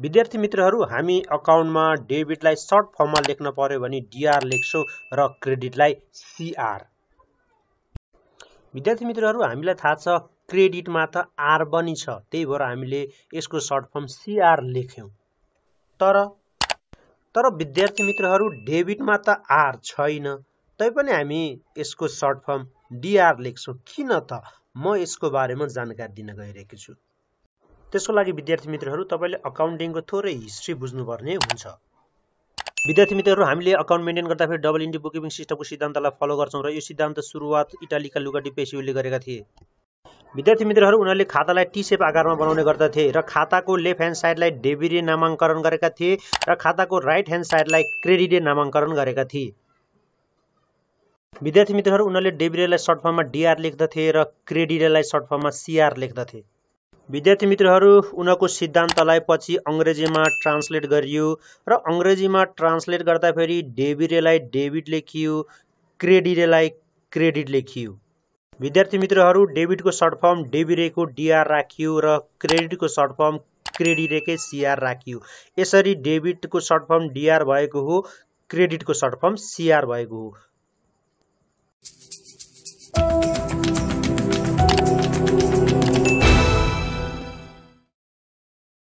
विद्यार्थी मित्रहरू हामी अकाउन्टमा डेबिटलाई सर्ट फर्ममा लेख्न पर्यो भने डिआर लेख्छौँ र क्रेडिटलाई सिआर विद्यार्थी मित्रहरू हामीलाई थाहा छ क्रेडिटमा त आर पनि छ त्यही भएर हामीले यसको सर्ट फर्म सिआर लेख्यौँ तर तर विद्यार्थी मित्रहरू डेबिटमा त आर छैन तैपनि हामी यसको सर्ट फर्म डिआर लेख्छौँ किन त म यसको बारेमा जानकारी दिन गइरहेको छु त्यसको लागि विद्यार्थी मित्रहरू तपाईँले अकाउन्टिङको थोरै हिस्ट्री बुझ्नुपर्ने हुन्छ विद्यार्थी मित्रहरू हामीले अकाउन्ट मेन्टेन गर्दाखेरि डबल इन्डी बुकिङ सिस्टमको सिद्धान्तलाई फलो गर्छौँ र यो सिद्धान्त सुरुवात इटालीका लुगा डिपेसियोले गरेका थिए विद्यार्थी मित्रहरू उनीहरूले खातालाई टी सेप आकारमा बनाउने गर्दथे र खाताको लेफ्ट ह्यान्ड साइडलाई डेबिरे नामाङ्करण गरेका थिए र खाताको राइट ह्यान्ड साइडलाई क्रेडिडे नामाङ्करण गरेका थिए विद्यार्थी मित्रहरू उनीहरूले डेबिरेलाई सर्ट फर्ममा डिआर लेख्दथे र क्रेडिडेलाई सर्ट फर्ममा सिआर लेख्दथे विद्यार्थी मित्रहरू उनको सिद्धान्तलाई पछि अङ्ग्रेजीमा ट्रान्सलेट गरियो र अङ्ग्रेजीमा ट्रान्सलेट गर्दाखेरि डेबिरेलाई डेबिट लेखियो क्रेडिरेलाई क्रेडिट लेखियो विद्यार्थी मित्रहरू डेबिटको सर्ट फर्म डेबिरेको डिआर राखियो र क्रेडिटको सर्ट फर्म क्रेडिरेकै सिआर राखियो यसरी डेबिटको सर्ट फर्म डिआर भएको हो क्रेडिटको सर्ट फर्म सिआर भएको हो